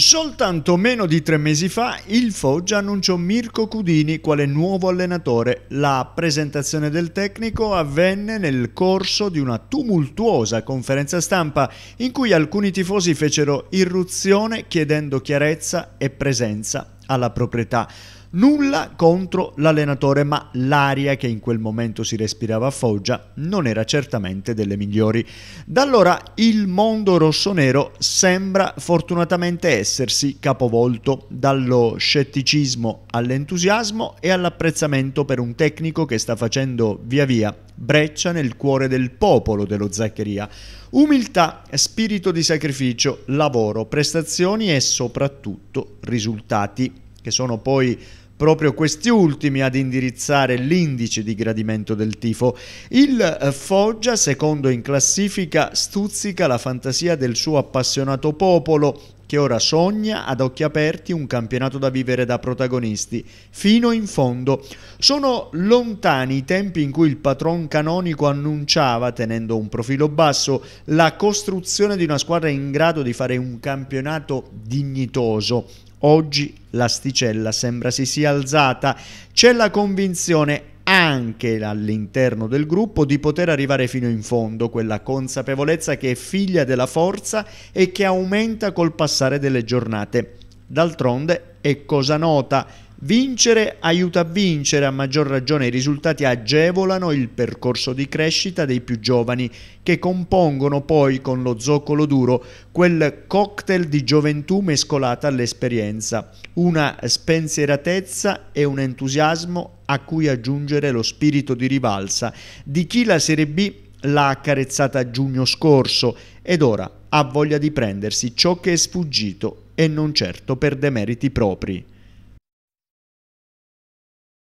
Soltanto meno di tre mesi fa il Foggia annunciò Mirko Cudini quale nuovo allenatore. La presentazione del tecnico avvenne nel corso di una tumultuosa conferenza stampa in cui alcuni tifosi fecero irruzione chiedendo chiarezza e presenza alla proprietà. Nulla contro l'allenatore, ma l'aria che in quel momento si respirava a Foggia non era certamente delle migliori. Da allora il mondo rossonero sembra fortunatamente essersi capovolto dallo scetticismo all'entusiasmo e all'apprezzamento per un tecnico che sta facendo via via breccia nel cuore del popolo dello Zaccheria. Umiltà, spirito di sacrificio, lavoro, prestazioni e soprattutto risultati che sono poi proprio questi ultimi ad indirizzare l'indice di gradimento del tifo. Il eh, Foggia, secondo in classifica, stuzzica la fantasia del suo appassionato popolo che ora sogna ad occhi aperti un campionato da vivere da protagonisti, fino in fondo. Sono lontani i tempi in cui il patron canonico annunciava, tenendo un profilo basso, la costruzione di una squadra in grado di fare un campionato dignitoso, Oggi l'asticella sembra si sia alzata, c'è la convinzione anche all'interno del gruppo di poter arrivare fino in fondo, quella consapevolezza che è figlia della forza e che aumenta col passare delle giornate. D'altronde è cosa nota Vincere aiuta a vincere, a maggior ragione i risultati agevolano il percorso di crescita dei più giovani che compongono poi con lo zoccolo duro quel cocktail di gioventù mescolata all'esperienza, una spensieratezza e un entusiasmo a cui aggiungere lo spirito di rivalsa di chi la Serie B l'ha accarezzata a giugno scorso ed ora ha voglia di prendersi ciò che è sfuggito e non certo per demeriti propri.